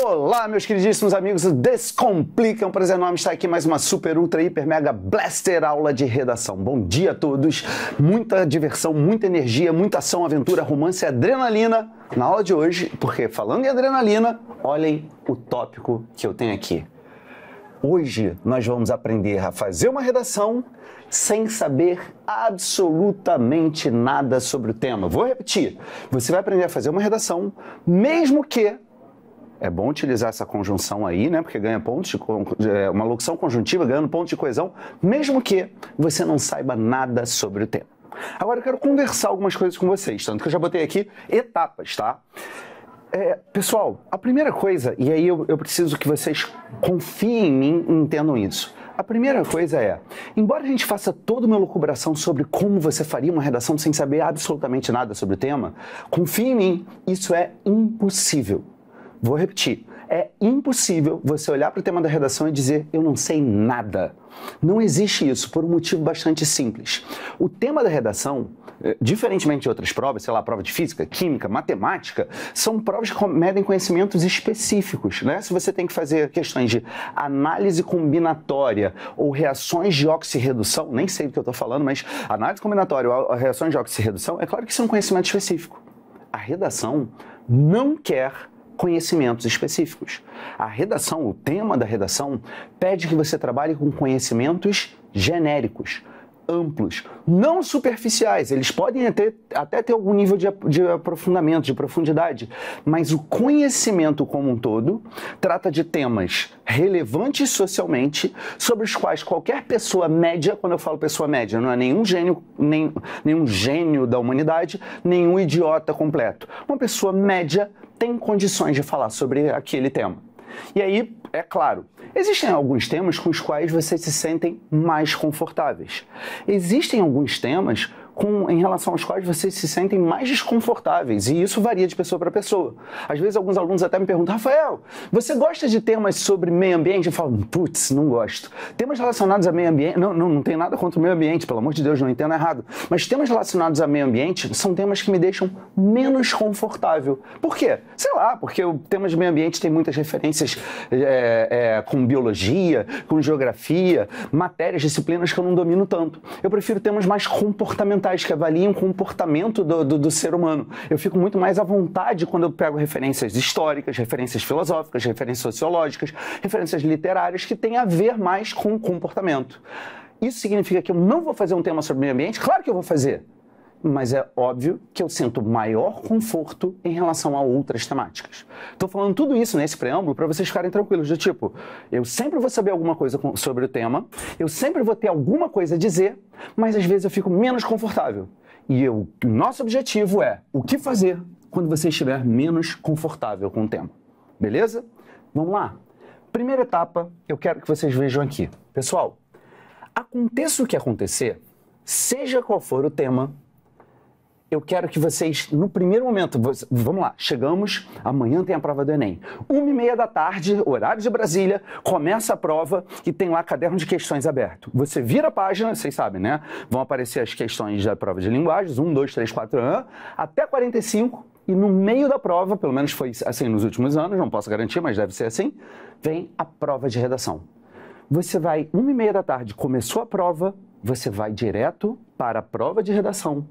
Olá, meus queridíssimos amigos do é um Prazer enorme estar aqui mais uma super, ultra, hiper, mega blaster aula de redação. Bom dia a todos. Muita diversão, muita energia, muita ação, aventura, romance e adrenalina na aula de hoje, porque falando em adrenalina, olhem o tópico que eu tenho aqui. Hoje nós vamos aprender a fazer uma redação sem saber absolutamente nada sobre o tema. Vou repetir. Você vai aprender a fazer uma redação mesmo que é bom utilizar essa conjunção aí, né? Porque ganha pontos de, é, uma locução conjuntiva ganhando pontos de coesão, mesmo que você não saiba nada sobre o tema. Agora eu quero conversar algumas coisas com vocês, tanto que eu já botei aqui etapas, tá? É, pessoal, a primeira coisa, e aí eu, eu preciso que vocês confiem em mim e entendam isso. A primeira coisa é, embora a gente faça toda uma lucubração sobre como você faria uma redação sem saber absolutamente nada sobre o tema, confie em mim, isso é impossível. Vou repetir. É impossível você olhar para o tema da redação e dizer eu não sei nada. Não existe isso por um motivo bastante simples. O tema da redação, eh, diferentemente de outras provas, sei lá, prova de física, química, matemática, são provas que medem conhecimentos específicos. Né? Se você tem que fazer questões de análise combinatória ou reações de oxirredução, nem sei do que eu estou falando, mas análise combinatória ou reações de oxirredução, é claro que isso é um conhecimento específico. A redação não quer conhecimentos específicos. A redação, o tema da redação, pede que você trabalhe com conhecimentos genéricos amplos, não superficiais. Eles podem até, até ter algum nível de, de aprofundamento, de profundidade, mas o conhecimento como um todo trata de temas relevantes socialmente, sobre os quais qualquer pessoa média, quando eu falo pessoa média, não é nenhum gênio, nem, nenhum gênio da humanidade, nenhum idiota completo. Uma pessoa média tem condições de falar sobre aquele tema. E aí, é claro, existem alguns temas com os quais vocês se sentem mais confortáveis. Existem alguns temas com, em relação aos quais vocês se sentem mais desconfortáveis. E isso varia de pessoa para pessoa. Às vezes, alguns alunos até me perguntam, Rafael, você gosta de temas sobre meio ambiente? Eu falo, putz, não gosto. Temas relacionados a meio ambiente, não, não, não tem nada contra o meio ambiente, pelo amor de Deus, não entendo errado. Mas temas relacionados a meio ambiente são temas que me deixam menos confortável. Por quê? Sei lá, porque o tema de meio ambiente tem muitas referências é, é, com biologia, com geografia, matérias, disciplinas que eu não domino tanto. Eu prefiro temas mais comportamentais documentais que avaliam o comportamento do, do, do, ser humano. Eu fico muito mais à vontade quando eu pego referências históricas, referências filosóficas, referências sociológicas, referências literárias que têm a ver mais com o comportamento. Isso significa que eu não vou fazer um tema sobre meio ambiente? Claro que eu vou fazer mas é óbvio que eu sinto maior conforto em relação a outras temáticas. Estou falando tudo isso nesse preâmbulo para vocês ficarem tranquilos, do tipo, eu sempre vou saber alguma coisa sobre o tema, eu sempre vou ter alguma coisa a dizer, mas às vezes eu fico menos confortável. E eu, o nosso objetivo é o que fazer quando você estiver menos confortável com o tema. Beleza? Vamos lá. Primeira etapa, eu quero que vocês vejam aqui. Pessoal, aconteça o que acontecer, seja qual for o tema, eu quero que vocês, no primeiro momento, vamos lá, chegamos, amanhã tem a prova do Enem. Uma e meia da tarde, horário de Brasília, começa a prova e tem lá caderno de questões aberto. Você vira a página, vocês sabem, né? Vão aparecer as questões da prova de linguagens, 1, 2, 3, 4, até 45, e no meio da prova, pelo menos foi assim nos últimos anos, não posso garantir, mas deve ser assim, vem a prova de redação. Você vai, uma e meia da tarde, começou a prova, você vai direto para a prova de redação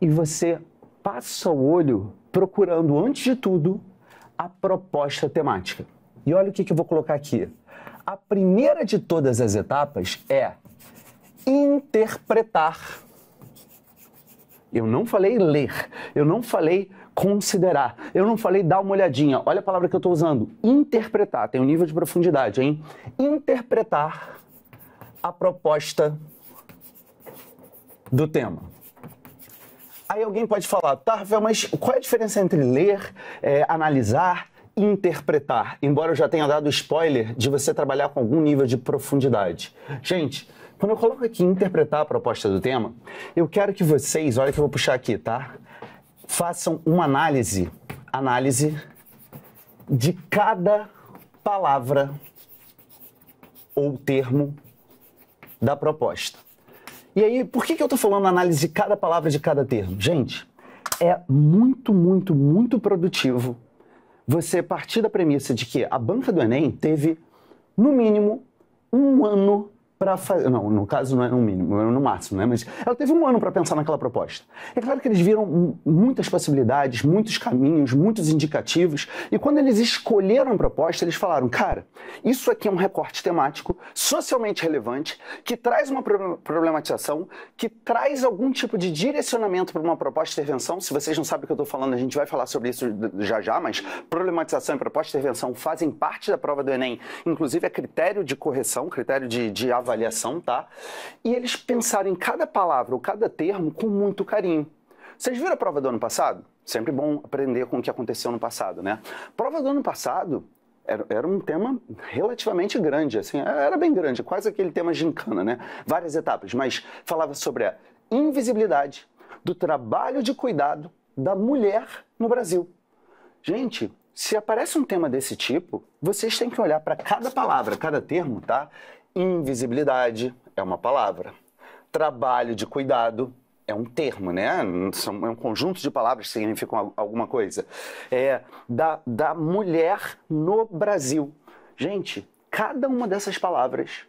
e você passa o olho procurando, antes de tudo, a proposta temática. E olha o que, que eu vou colocar aqui. A primeira de todas as etapas é interpretar. Eu não falei ler, eu não falei considerar, eu não falei dar uma olhadinha. Olha a palavra que eu estou usando: interpretar. Tem um nível de profundidade, hein? Interpretar a proposta do tema. Aí alguém pode falar, tá, mas qual é a diferença entre ler, é, analisar interpretar, embora eu já tenha dado spoiler de você trabalhar com algum nível de profundidade. Gente, quando eu coloco aqui interpretar a proposta do tema, eu quero que vocês, olha que eu vou puxar aqui, tá? Façam uma análise, análise de cada palavra ou termo da proposta. E aí, por que, que eu estou falando análise de cada palavra de cada termo? Gente, é muito, muito, muito produtivo você partir da premissa de que a banca do Enem teve, no mínimo, um ano para fazer. Não, no caso não é no mínimo, é no máximo, né? Mas ela teve um ano para pensar naquela proposta. É claro que eles viram muitas possibilidades, muitos caminhos, muitos indicativos, e quando eles escolheram a proposta, eles falaram: cara, isso aqui é um recorte temático, socialmente relevante, que traz uma problematização, que traz algum tipo de direcionamento para uma proposta de intervenção. Se vocês não sabem o que eu estou falando, a gente vai falar sobre isso já já, mas problematização e proposta de intervenção fazem parte da prova do Enem, inclusive é critério de correção, critério de, de avaliação avaliação, tá? E eles pensaram em cada palavra ou cada termo com muito carinho. Vocês viram a prova do ano passado? Sempre bom aprender com o que aconteceu no passado, né? Prova do ano passado era, era um tema relativamente grande, assim, é, era bem grande, quase aquele tema gincana, né? Várias etapas, mas falava sobre a invisibilidade do trabalho de cuidado da mulher no Brasil. Gente, se aparece um tema desse tipo, vocês têm que olhar para cada palavra, cada termo, tá? Invisibilidade é uma palavra. Trabalho de cuidado é um termo, né? É um conjunto de palavras que significam alguma coisa. É da, da mulher no Brasil. Gente, cada uma dessas palavras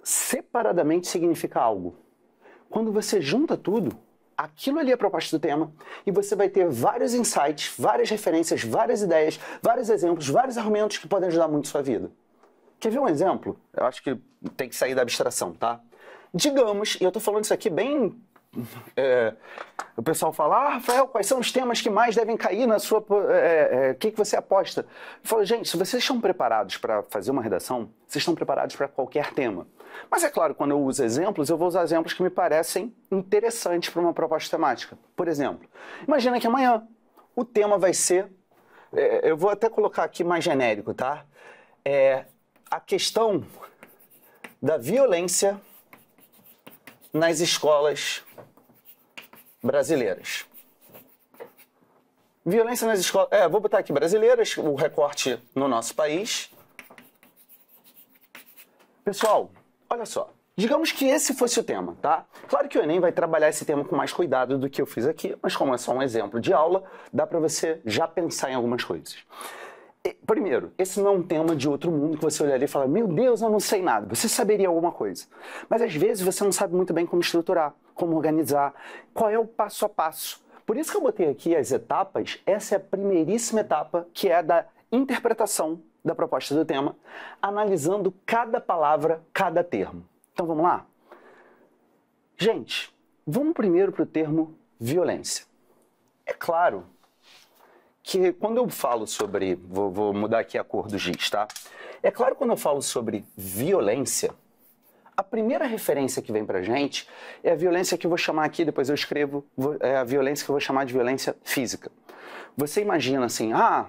separadamente significa algo. Quando você junta tudo, aquilo ali é a proposta do tema e você vai ter vários insights, várias referências, várias ideias, vários exemplos, vários argumentos que podem ajudar muito a sua vida. Quer ver um exemplo? Eu acho que tem que sair da abstração, tá? Digamos, e eu estou falando isso aqui bem. É, o pessoal fala, ah, Rafael, quais são os temas que mais devem cair na sua. O é, é, que, que você aposta? Eu falo, gente, se vocês estão preparados para fazer uma redação, vocês estão preparados para qualquer tema. Mas é claro, quando eu uso exemplos, eu vou usar exemplos que me parecem interessantes para uma proposta temática. Por exemplo, imagina que amanhã o tema vai ser. É, eu vou até colocar aqui mais genérico, tá? É, a questão da violência nas escolas brasileiras. Violência nas escolas. É, vou botar aqui brasileiras, o recorte no nosso país. Pessoal, olha só. Digamos que esse fosse o tema, tá? Claro que o Enem vai trabalhar esse tema com mais cuidado do que eu fiz aqui, mas como é só um exemplo de aula, dá para você já pensar em algumas coisas. Primeiro, esse não é um tema de outro mundo que você olharia e falar: meu Deus, eu não sei nada. Você saberia alguma coisa. Mas às vezes você não sabe muito bem como estruturar, como organizar, qual é o passo a passo. Por isso que eu botei aqui as etapas. Essa é a primeiríssima etapa, que é a da interpretação da proposta do tema, analisando cada palavra, cada termo. Então vamos lá? Gente, vamos primeiro para o termo violência. É claro que quando eu falo sobre. Vou, vou mudar aqui a cor do giz, tá? É claro, quando eu falo sobre violência, a primeira referência que vem pra gente é a violência que eu vou chamar aqui, depois eu escrevo, é a violência que eu vou chamar de violência física. Você imagina assim, ah,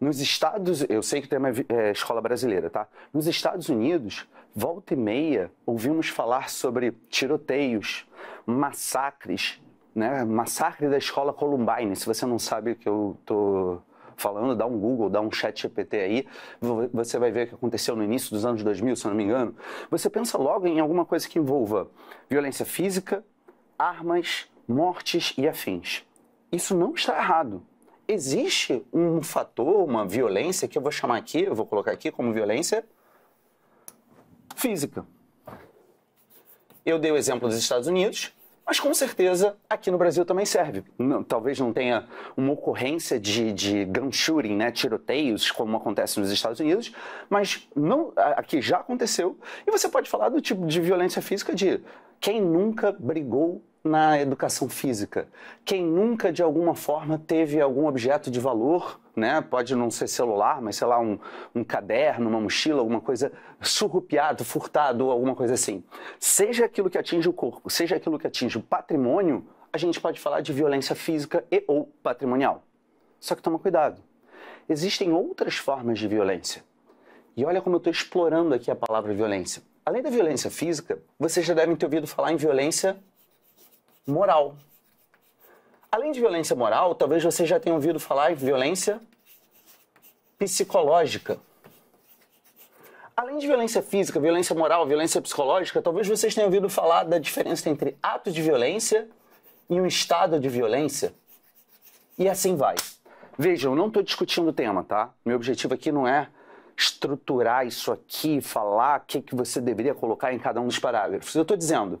nos Estados, eu sei que o tema é, escola brasileira, tá? Nos Estados Unidos, volta e meia, ouvimos falar sobre tiroteios, massacres, né? Massacre da escola Columbine. Se você não sabe o que eu estou falando, dá um Google, dá um chat GPT aí, você vai ver o que aconteceu no início dos anos 2000, se eu não me engano. Você pensa logo em alguma coisa que envolva violência física, armas, mortes e afins. Isso não está errado. Existe um fator, uma violência que eu vou chamar aqui, eu vou colocar aqui como violência física. Eu dei o exemplo dos Estados Unidos, mas com certeza aqui no Brasil também serve. Não, talvez não tenha uma ocorrência de, de gun shooting, né, tiroteios, como acontece nos Estados Unidos, mas não, aqui já aconteceu. E você pode falar do tipo de violência física de quem nunca brigou na educação física. Quem nunca, de alguma forma, teve algum objeto de valor, né? pode não ser celular, mas sei lá, um, um caderno, uma mochila, alguma coisa surrupiado, furtado, alguma coisa assim. Seja aquilo que atinge o corpo, seja aquilo que atinge o patrimônio, a gente pode falar de violência física e ou patrimonial. Só que toma cuidado. Existem outras formas de violência. E olha como eu estou explorando aqui a palavra violência. Além da violência física, vocês já devem ter ouvido falar em violência moral. Além de violência moral, talvez você já tenha ouvido falar em violência psicológica. Além de violência física, violência moral, violência psicológica, talvez vocês tenham ouvido falar da diferença entre ato de violência e um estado de violência. E assim vai. Vejam, eu não estou discutindo o tema, tá? Meu objetivo aqui não é estruturar isso aqui, falar o que, que você deveria colocar em cada um dos parágrafos. Eu estou dizendo,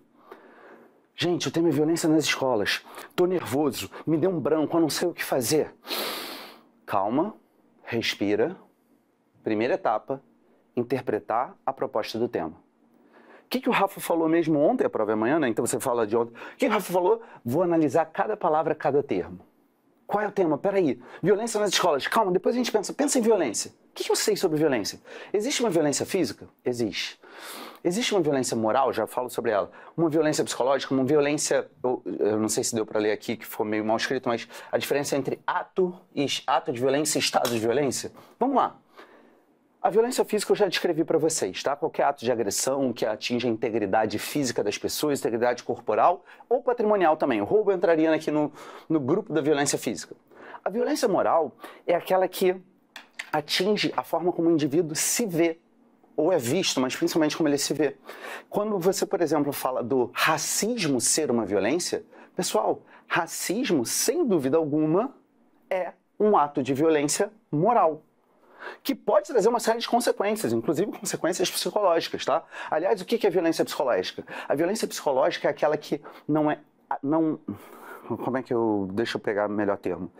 Gente, o tema é violência nas escolas. Tô nervoso, me deu um branco, eu não sei o que fazer. Calma, respira. Primeira etapa, interpretar a proposta do tema. O que, que o Rafa falou mesmo ontem? A prova é amanhã, né? Então você fala de ontem. O que, que o Rafa falou? Vou analisar cada palavra, cada termo. Qual é o tema? Peraí. Violência nas escolas. Calma, depois a gente pensa. Pensa em violência. O que, que eu sei sobre violência? Existe uma violência física? Existe. Existe uma violência moral, já falo sobre ela, uma violência psicológica, uma violência, eu, eu não sei se deu para ler aqui, que foi meio mal escrito, mas a diferença entre ato e ato de violência e estado de violência. Vamos lá. A violência física eu já descrevi para vocês, tá? Qualquer ato de agressão que atinge a integridade física das pessoas, integridade corporal ou patrimonial também. O roubo entraria aqui no, no grupo da violência física. A violência moral é aquela que atinge a forma como o indivíduo se vê ou é visto, mas principalmente como ele se vê. Quando você, por exemplo, fala do racismo ser uma violência, pessoal, racismo, sem dúvida alguma, é um ato de violência moral que pode trazer uma série de consequências, inclusive consequências psicológicas, tá? Aliás, o que é violência psicológica? A violência psicológica é aquela que não é não como é que eu deixa eu pegar o melhor termo?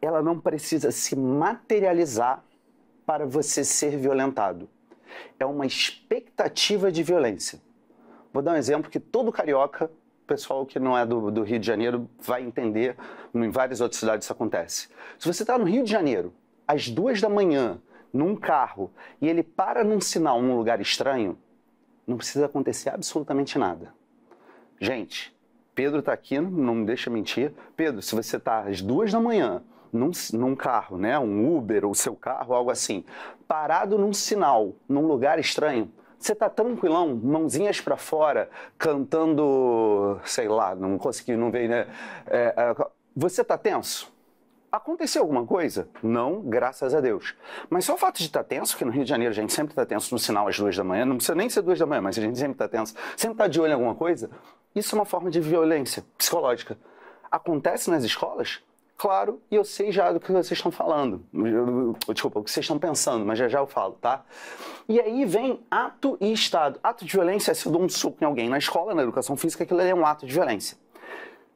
Ela não precisa se materializar para você ser violentado é uma expectativa de violência. Vou dar um exemplo que todo carioca, pessoal que não é do, do Rio de Janeiro, vai entender, em várias outras cidades isso acontece. Se você está no Rio de Janeiro, às duas da manhã, num carro, e ele para num sinal, num lugar estranho, não precisa acontecer absolutamente nada. Gente, Pedro está aqui, não me deixa mentir. Pedro, se você está às duas da manhã num, num carro, né? Um Uber, o seu carro, algo assim, parado num sinal, num lugar estranho, você tá tranquilão, mãozinhas para fora, cantando, sei lá, não consegui, não veio, né? É, é, você tá tenso? Aconteceu alguma coisa? Não, graças a Deus. Mas só o fato de estar tá tenso, que no Rio de Janeiro a gente sempre está tenso no sinal às duas da manhã, não precisa nem ser duas da manhã, mas a gente sempre está tenso, sempre está de olho em alguma coisa, isso é uma forma de violência psicológica. Acontece nas escolas? claro, e eu sei já do que vocês estão falando. Desculpa, o que vocês estão pensando, mas já já eu falo, tá? E aí vem ato e estado. Ato de violência é se eu dou um soco em alguém na escola, na educação física, aquilo é um ato de violência.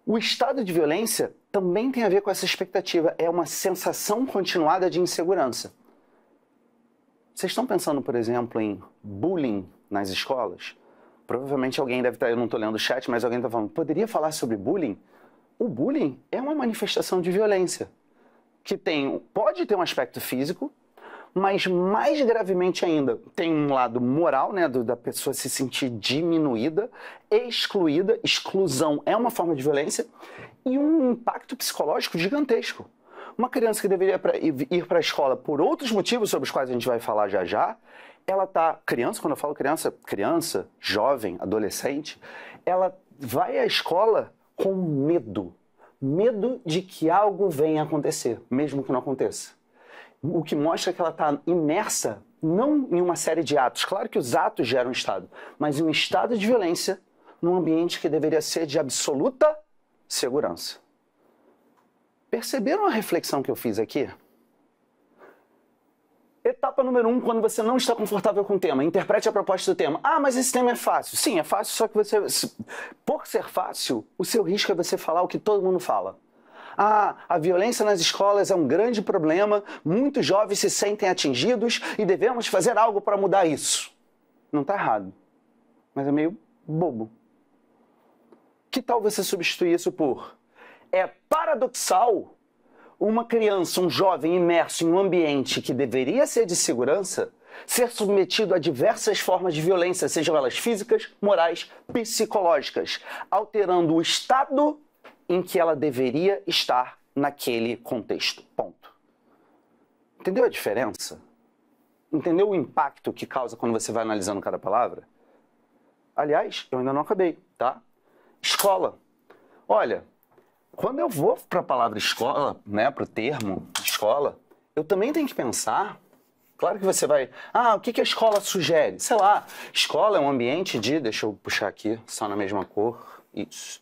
O estado de violência também tem a ver com essa expectativa, é uma sensação continuada de insegurança. Vocês estão pensando, por exemplo, em bullying nas escolas? Provavelmente alguém deve estar, tá, eu não estou lendo o chat, mas alguém está falando, poderia falar sobre bullying? o bullying é uma manifestação de violência que tem, pode ter um aspecto físico, mas mais gravemente ainda, tem um lado moral, né, do, da pessoa se sentir diminuída, excluída, exclusão é uma forma de violência, e um impacto psicológico gigantesco. Uma criança que deveria ir para a escola por outros motivos sobre os quais a gente vai falar já já, ela tá criança, quando eu falo criança, criança, jovem, adolescente, ela vai à escola com medo. Medo de que algo venha acontecer, mesmo que não aconteça. O que mostra que ela está imersa não em uma série de atos. Claro que os atos geram estado, mas em um estado de violência num ambiente que deveria ser de absoluta segurança. Perceberam a reflexão que eu fiz aqui? Etapa número um, quando você não está confortável com o tema, interprete a proposta do tema. Ah, mas esse tema é fácil. Sim, é fácil, só que você. Por ser fácil, o seu risco é você falar o que todo mundo fala. Ah, a violência nas escolas é um grande problema, muitos jovens se sentem atingidos e devemos fazer algo para mudar isso. Não está errado, mas é meio bobo. Que tal você substituir isso por? É paradoxal uma criança, um jovem imerso em um ambiente que deveria ser de segurança, ser submetido a diversas formas de violência, sejam elas físicas, morais, psicológicas, alterando o estado em que ela deveria estar naquele contexto. Ponto. Entendeu a diferença? Entendeu o impacto que causa quando você vai analisando cada palavra? Aliás, eu ainda não acabei, tá? Escola. Olha, quando eu vou para a palavra escola, né, para o termo escola, eu também tenho que pensar. Claro que você vai. Ah, o que, que a escola sugere? Sei lá, escola é um ambiente de. Deixa eu puxar aqui, só na mesma cor. Isso.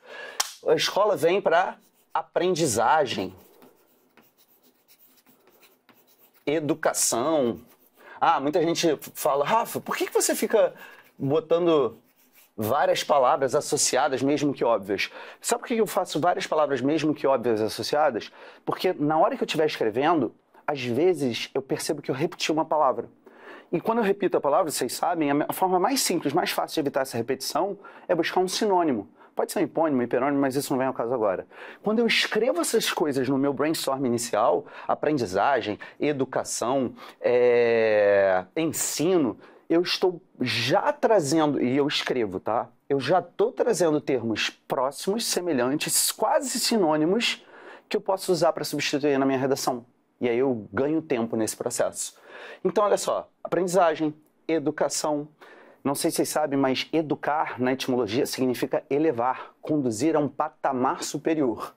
A escola vem para aprendizagem, educação. Ah, muita gente fala, Rafa, por que, que você fica botando várias palavras associadas, mesmo que óbvias. Sabe por que eu faço várias palavras, mesmo que óbvias, associadas? Porque na hora que eu estiver escrevendo, às vezes eu percebo que eu repeti uma palavra. E quando eu repito a palavra, vocês sabem, a forma mais simples, mais fácil de evitar essa repetição é buscar um sinônimo. Pode ser um hipônimo, hiperônimo, mas isso não vem ao caso agora. Quando eu escrevo essas coisas no meu brainstorm inicial, aprendizagem, educação, é... ensino, eu estou já trazendo, e eu escrevo, tá? Eu já estou trazendo termos próximos, semelhantes, quase sinônimos, que eu posso usar para substituir na minha redação. E aí eu ganho tempo nesse processo. Então, olha só: aprendizagem, educação. Não sei se vocês sabem, mas educar na etimologia significa elevar, conduzir a um patamar superior.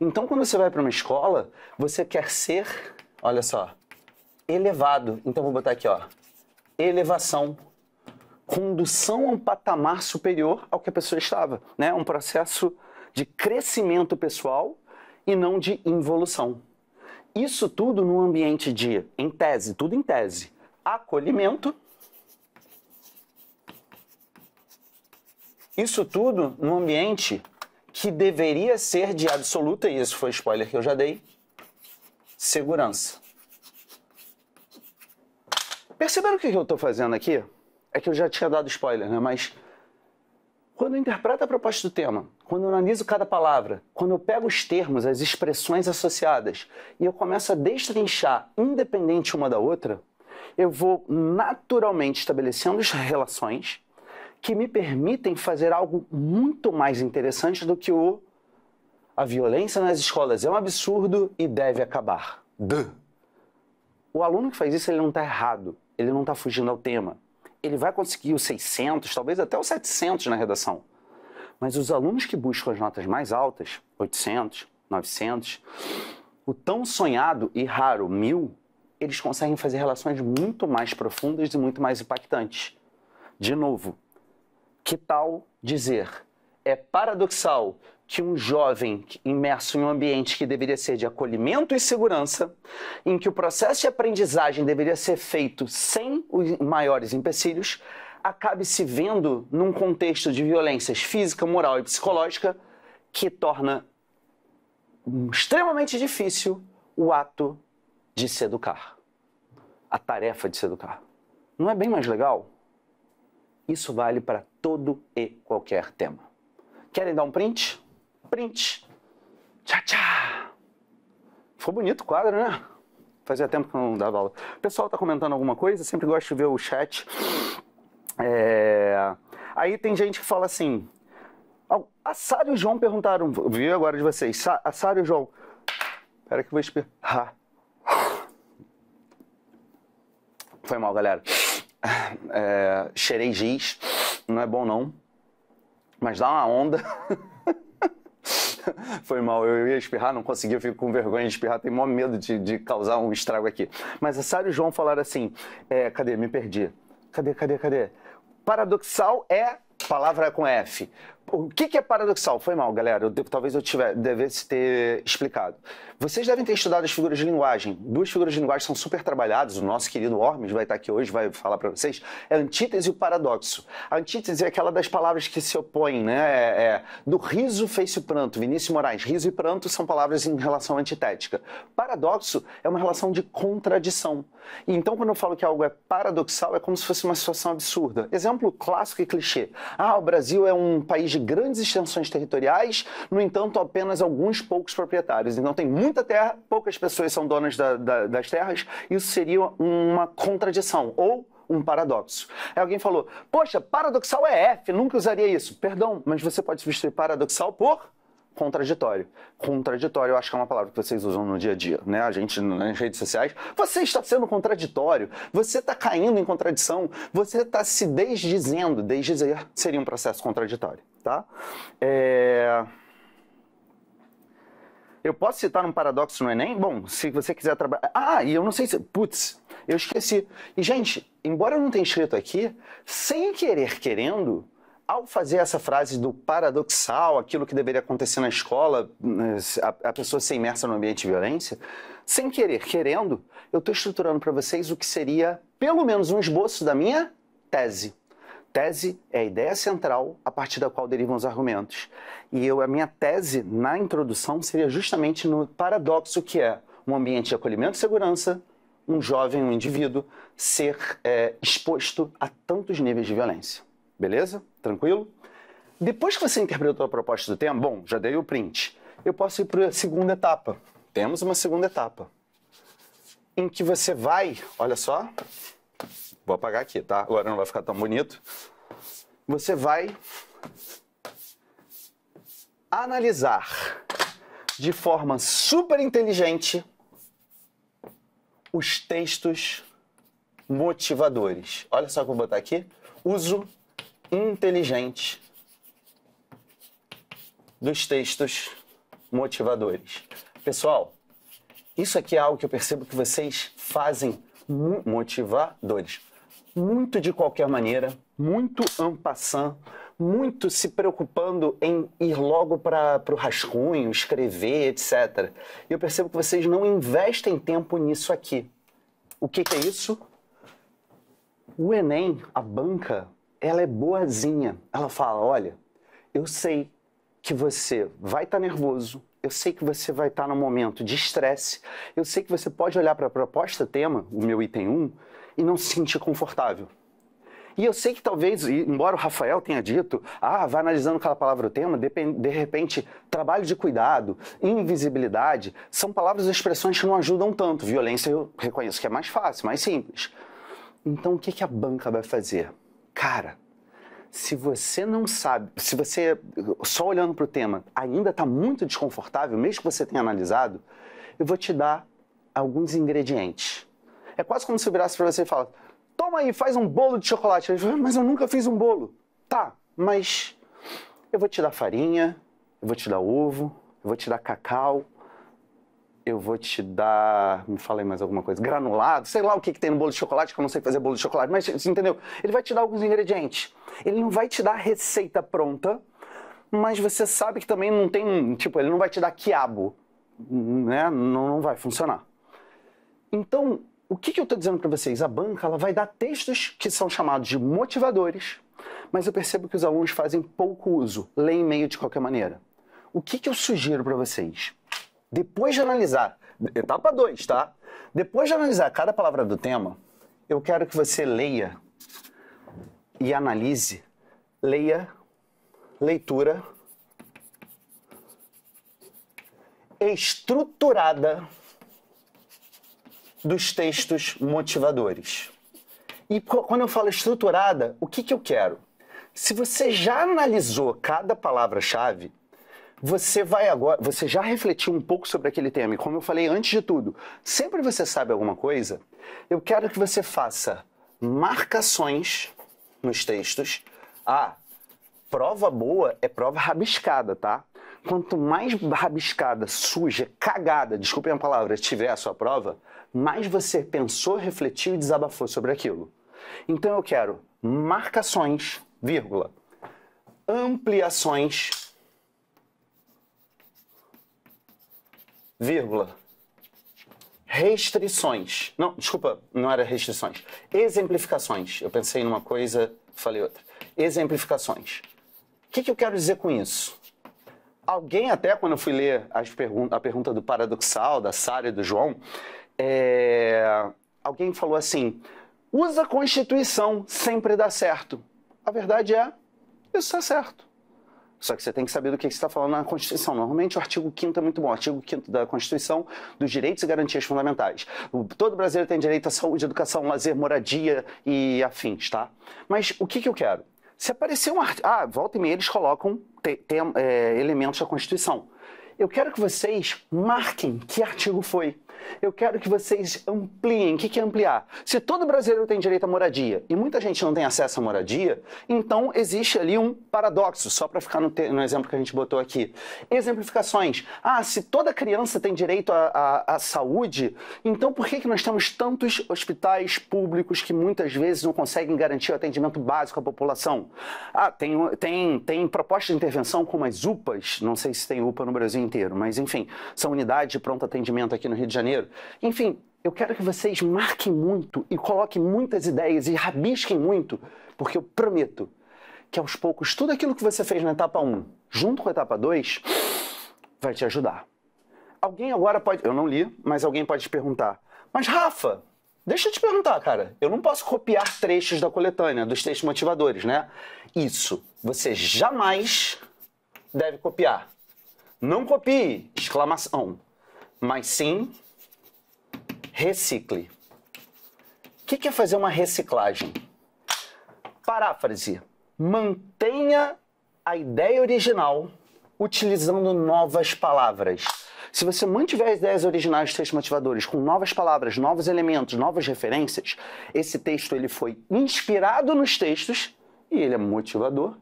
Então, quando você vai para uma escola, você quer ser, olha só, elevado. Então, vou botar aqui, ó, elevação, condução a um patamar superior ao que a pessoa estava, né? Um processo de crescimento pessoal e não de involução. Isso tudo num ambiente de, em tese, tudo em tese, acolhimento. Isso tudo num ambiente que deveria ser de absoluta, e isso foi spoiler que eu já dei, segurança. Perceberam o que eu estou fazendo aqui? É que eu já tinha dado spoiler, né? Mas quando eu interpreto a proposta do tema, quando eu analiso cada palavra, quando eu pego os termos, as expressões associadas e eu começo a destrinchar independente uma da outra, eu vou naturalmente estabelecendo as relações que me permitem fazer algo muito mais interessante do que o a violência nas escolas é um absurdo e deve acabar. Duh. O aluno que faz isso ele não está errado ele não está fugindo ao tema. Ele vai conseguir os 600, talvez até os 700 na redação. Mas os alunos que buscam as notas mais altas, 800, 900, o tão sonhado e raro 1000, eles conseguem fazer relações muito mais profundas e muito mais impactantes. De novo, que tal dizer? É paradoxal que um jovem imerso em um ambiente que deveria ser de acolhimento e segurança, em que o processo de aprendizagem deveria ser feito sem os maiores empecilhos, acabe se vendo num contexto de violências física, moral e psicológica que torna extremamente difícil o ato de se educar, a tarefa de se educar. Não é bem mais legal? Isso vale para todo e qualquer tema. Querem dar um print? print. tchau tchau foi bonito o quadro, né? Fazia tempo que eu não dava aula. O pessoal tá comentando alguma coisa, sempre gosto de ver o chat. É... Aí tem gente que fala assim. A Sara e o João perguntaram, viu agora de vocês, a Sara e o João. Espera que eu vou espirrar. Foi mal, galera. É, cheirei giz, não é bom não. Mas dá uma onda. Foi mal, eu ia espirrar, não consegui, eu fico com vergonha de espirrar, tenho maior medo de, de causar um estrago aqui. Mas a Sário João falaram assim, é, cadê, me perdi, cadê, cadê, cadê? Paradoxal é palavra com F. O que, que, é paradoxal? Foi mal, galera. Eu, talvez eu tiver, devesse ter explicado. Vocês devem ter estudado as figuras de linguagem. Duas figuras de linguagem são super trabalhadas. O nosso querido Ormes vai estar aqui hoje, vai falar para vocês. É a antítese e o paradoxo. A antítese é aquela das palavras que se opõem, né? É, é, do riso fez o pranto. Vinícius Moraes, riso e pranto são palavras em relação antitética. Paradoxo é uma relação de contradição. então, quando eu falo que algo é paradoxal, é como se fosse uma situação absurda. Exemplo clássico e clichê. Ah, o Brasil é um país de grandes extensões territoriais, no entanto, apenas alguns poucos proprietários. Então, tem muita terra, poucas pessoas são donas da, da, das terras. Isso seria uma contradição ou um paradoxo. Aí alguém falou: Poxa, paradoxal é F, nunca usaria isso. Perdão, mas você pode substituir paradoxal por contraditório. Contraditório, eu acho que é uma palavra que vocês usam no dia a dia, né? A gente nas redes sociais. Você está sendo contraditório, você está caindo em contradição, você está se desdizendo. Desdizer seria um processo contraditório, tá? É... Eu posso citar um paradoxo no Enem? Bom, se você quiser trabalhar. Ah, e eu não sei se. Putz, eu esqueci. E, gente, embora eu não tenha escrito aqui, sem querer querendo, ao fazer essa frase do paradoxal, aquilo que deveria acontecer na escola, né, a, pessoa ser imersa no ambiente de violência, sem querer, querendo, eu estou estruturando para vocês o que seria pelo menos um esboço da minha tese. Tese é a ideia central a partir da qual derivam os argumentos. E eu, a minha tese na introdução seria justamente no paradoxo que é um ambiente de acolhimento e segurança, um jovem, um indivíduo, ser é, exposto a tantos níveis de violência. Beleza? Tranquilo? Depois que você interpretou a proposta do tema, bom, já dei o print. Eu posso ir para a segunda etapa. Temos uma segunda etapa. Em que você vai, olha só, vou apagar aqui, tá? Agora não vai ficar tão bonito. Você vai analisar de forma super inteligente os textos motivadores. Olha só o que eu vou botar aqui. Uso inteligente dos textos motivadores. Pessoal, isso aqui é algo que eu percebo que vocês fazem motivadores. Muito de qualquer maneira, muito passant, muito se preocupando em ir logo para o rascunho, escrever, etc. E eu percebo que vocês não investem tempo nisso aqui. O que, que é isso? O Enem, a banca, ela é boazinha. Ela fala: olha, eu sei que você vai estar tá nervoso, eu sei que você vai estar tá num momento de estresse, eu sei que você pode olhar para a proposta tema, o meu item 1, e não se sentir confortável. E eu sei que talvez, embora o Rafael tenha dito, ah, vai analisando cada palavra o tema, de repente, trabalho de cuidado, invisibilidade, são palavras e expressões que não ajudam tanto. Violência eu reconheço que é mais fácil, mais simples. Então o que a banca vai fazer? Cara, se você não sabe, se você, só olhando para o tema, ainda está muito desconfortável, mesmo que você tenha analisado, eu vou te dar alguns ingredientes. É quase como se eu virasse para você e falasse, toma aí, faz um bolo de chocolate. Ele fala, mas eu nunca fiz um bolo. Tá, mas eu vou te dar farinha, eu vou te dar ovo, eu vou te dar cacau, eu vou te dar, me falei mais alguma coisa, granulado, sei lá o que, que tem no bolo de chocolate, que eu não sei fazer bolo de chocolate, mas você entendeu? Ele vai te dar alguns ingredientes. Ele não vai te dar a receita pronta, mas você sabe que também não tem, tipo, ele não vai te dar quiabo, né? Não, não vai funcionar. Então, o que, que eu estou dizendo para vocês? A banca ela vai dar textos que são chamados de motivadores, mas eu percebo que os alunos fazem pouco uso, leem e-mail de qualquer maneira. O que, que eu sugiro para vocês? Depois de analisar, etapa 2, tá? Depois de analisar cada palavra do tema, eu quero que você leia e analise, leia, leitura estruturada dos textos motivadores. E quando eu falo estruturada, o que, que eu quero? Se você já analisou cada palavra-chave, você vai agora, você já refletiu um pouco sobre aquele tema. E como eu falei antes de tudo, sempre você sabe alguma coisa, eu quero que você faça marcações nos textos. Ah, prova boa é prova rabiscada, tá? Quanto mais rabiscada, suja, cagada, desculpem a palavra, tiver a sua prova, mais você pensou, refletiu e desabafou sobre aquilo. Então eu quero marcações, vírgula, ampliações vírgula, restrições. Não, desculpa, não era restrições. Exemplificações. Eu pensei numa coisa, falei outra. Exemplificações. O que, que eu quero dizer com isso? Alguém até, quando eu fui ler pergun a pergunta do paradoxal, da Sara e do João, é... alguém falou assim, usa a Constituição, sempre dá certo. A verdade é, isso está é certo. Só que você tem que saber do que, você está falando na Constituição. Normalmente o artigo 5 é muito bom. O artigo 5 da Constituição dos direitos e garantias fundamentais. O, todo brasileiro tem direito à saúde, educação, lazer, moradia e afins, tá? Mas o que, que eu quero? Se aparecer um artigo. Ah, volta e meia eles colocam te, te, é, elementos da Constituição. Eu quero que vocês marquem que artigo foi. Eu quero que vocês ampliem. O que é ampliar? Se todo brasileiro tem direito à moradia e muita gente não tem acesso à moradia, então existe ali um paradoxo, só para ficar no, no, exemplo que a gente botou aqui. Exemplificações. Ah, se toda criança tem direito à saúde, então por que, que nós temos tantos hospitais públicos que muitas vezes não conseguem garantir o atendimento básico à população? Ah, tem, tem, tem proposta de intervenção como as UPAs, não sei se tem UPA no Brasil inteiro, mas enfim, são unidades de pronto atendimento aqui no Rio de Janeiro Janeiro. Enfim, eu quero que vocês marquem muito e coloquem muitas ideias e rabisquem muito, porque eu prometo que aos poucos tudo aquilo que você fez na etapa 1, junto com a etapa 2, vai te ajudar. Alguém agora pode, eu não li, mas alguém pode te perguntar: "Mas Rafa, deixa eu te perguntar, cara, eu não posso copiar trechos da coletânea, dos textos motivadores, né?" Isso, você jamais deve copiar. Não copie! Exclamação. Mas sim Recicle. O que é fazer uma reciclagem? Paráfrase. Mantenha a ideia original utilizando novas palavras. Se você mantiver as ideias originais dos textos motivadores com novas palavras, novos elementos, novas referências, esse texto ele foi inspirado nos textos e ele é motivador,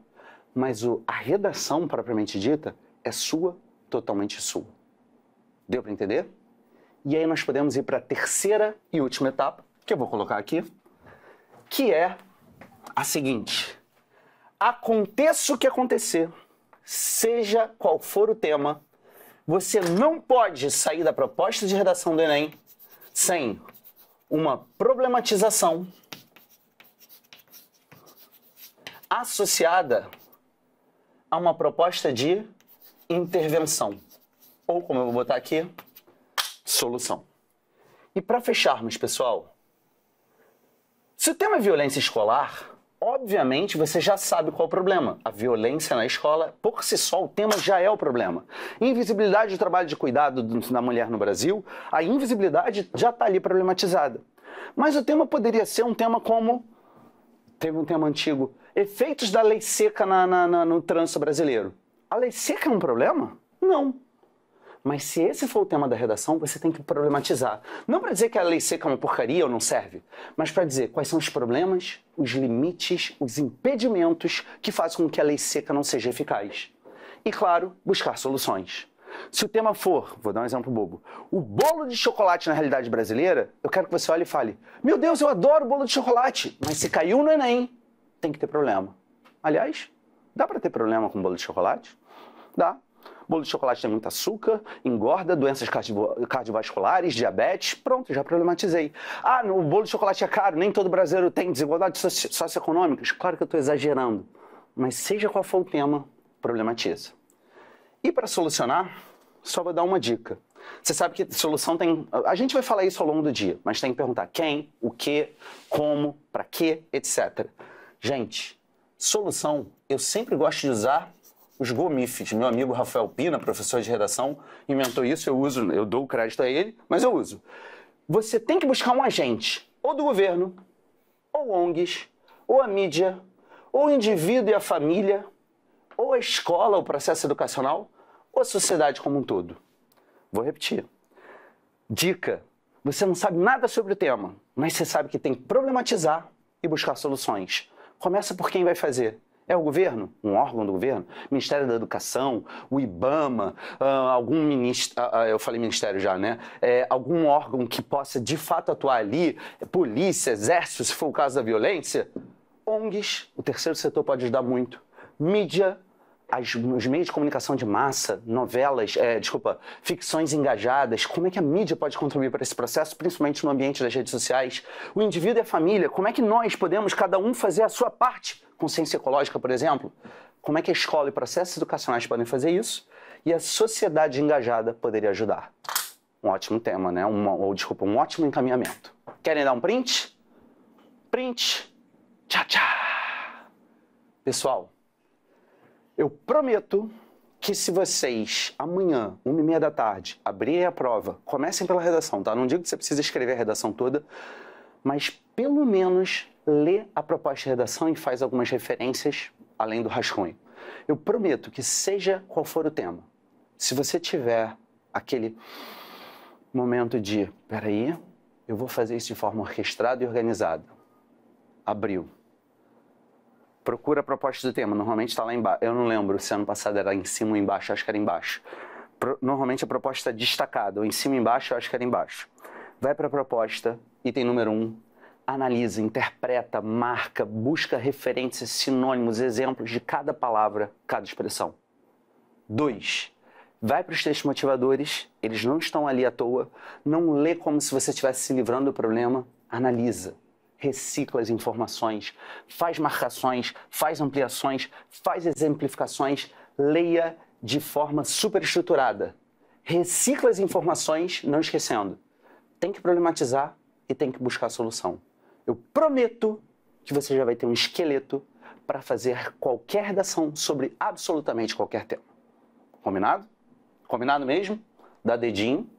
mas o, a redação propriamente dita é sua, totalmente sua. Deu para entender? E aí nós podemos ir para a terceira e última etapa, que eu vou colocar aqui, que é a seguinte: aconteça o que acontecer, seja qual for o tema, você não pode sair da proposta de redação do Enem sem uma problematização associada a uma proposta de intervenção. Ou, como eu vou botar aqui, solução. E para fecharmos, pessoal, se o tema é violência escolar, obviamente você já sabe qual é o problema. A violência na escola, por si só, o tema já é o problema. Invisibilidade do trabalho de cuidado da mulher no Brasil, a invisibilidade já está ali problematizada. Mas o tema poderia ser um tema como. Teve um tema antigo. Efeitos da lei seca na, na, na, no trânsito brasileiro. A lei seca é um problema? Não. Mas se esse for o tema da redação, você tem que problematizar. Não para dizer que a lei seca é uma porcaria ou não serve, mas para dizer quais são os problemas, os limites, os impedimentos que fazem com que a lei seca não seja eficaz. E, claro, buscar soluções. Se o tema for, vou dar um exemplo bobo, o bolo de chocolate na realidade brasileira, eu quero que você olhe e fale: Meu Deus, eu adoro bolo de chocolate, mas se caiu no Enem, tem que ter problema. Aliás, dá para ter problema com bolo de chocolate? Dá. Bolo de chocolate tem muito açúcar, engorda, doenças cardiovasculares, diabetes. Pronto, já problematizei. Ah, o bolo de chocolate é caro, nem todo brasileiro tem desigualdades socioeconômicas. Claro que eu estou exagerando. Mas seja qual for o tema, problematiza. E para solucionar, só vou dar uma dica. Você sabe que solução tem. A gente vai falar isso ao longo do dia, mas tem que perguntar quem, o que, como, para que, etc. Gente, solução eu sempre gosto de usar os gomifes. Meu amigo Rafael Pina, professor de redação, inventou isso, eu uso, eu dou o crédito a ele, mas eu uso. Você tem que buscar um agente, ou do governo, ou ONGs, ou a mídia, ou o indivíduo e a família, ou a escola, o processo educacional, ou a sociedade como um todo. Vou repetir. Dica: você não sabe nada sobre o tema, mas você sabe que tem que problematizar e buscar soluções. Começa por quem vai fazer, é o governo, um órgão do governo, Ministério da Educação, o IBAMA, ah, algum ministro, ah, ah, eu falei ministério já, né? É, algum órgão que possa de fato atuar ali, é polícia, exército, se for o caso da violência. ONGs, o terceiro setor pode ajudar muito. Mídia, as, os meios de comunicação de massa, novelas, é, desculpa, ficções engajadas, como é que a mídia pode contribuir para esse processo, principalmente no ambiente das redes sociais? O indivíduo e a família, como é que nós podemos, cada um, fazer a sua parte? Consciência ecológica, por exemplo? Como é que a escola e processos educacionais podem fazer isso? E a sociedade engajada poderia ajudar? Um ótimo tema, né? ou, desculpa, um ótimo encaminhamento. Querem dar um print? Print! Tchau, tchau! Pessoal, eu prometo que se vocês amanhã, uma e meia da tarde, abrirem a prova, comecem pela redação, tá? Não digo que você precisa escrever a redação toda, mas pelo menos lê a proposta de redação e faz algumas referências além do rascunho. Eu prometo que seja qual for o tema, se você tiver aquele momento de, peraí, eu vou fazer isso de forma orquestrada e organizada, abriu procura a proposta do tema. Normalmente está lá embaixo. Eu não lembro se ano passado era em cima ou embaixo, acho que era embaixo. Pro, normalmente a proposta é destacada, ou em cima ou embaixo, acho que era embaixo. Vai para a proposta, item número um, analisa, interpreta, marca, busca referências, sinônimos, exemplos de cada palavra, cada expressão. Dois, vai para os textos motivadores, eles não estão ali à toa, não lê como se você estivesse se livrando do problema, analisa recicla as informações, faz marcações, faz ampliações, faz exemplificações, leia de forma super estruturada. Recicla as informações, não esquecendo. Tem que problematizar e tem que buscar a solução. Eu prometo que você já vai ter um esqueleto para fazer qualquer redação sobre absolutamente qualquer tema. Combinado? Combinado mesmo? Dá dedinho.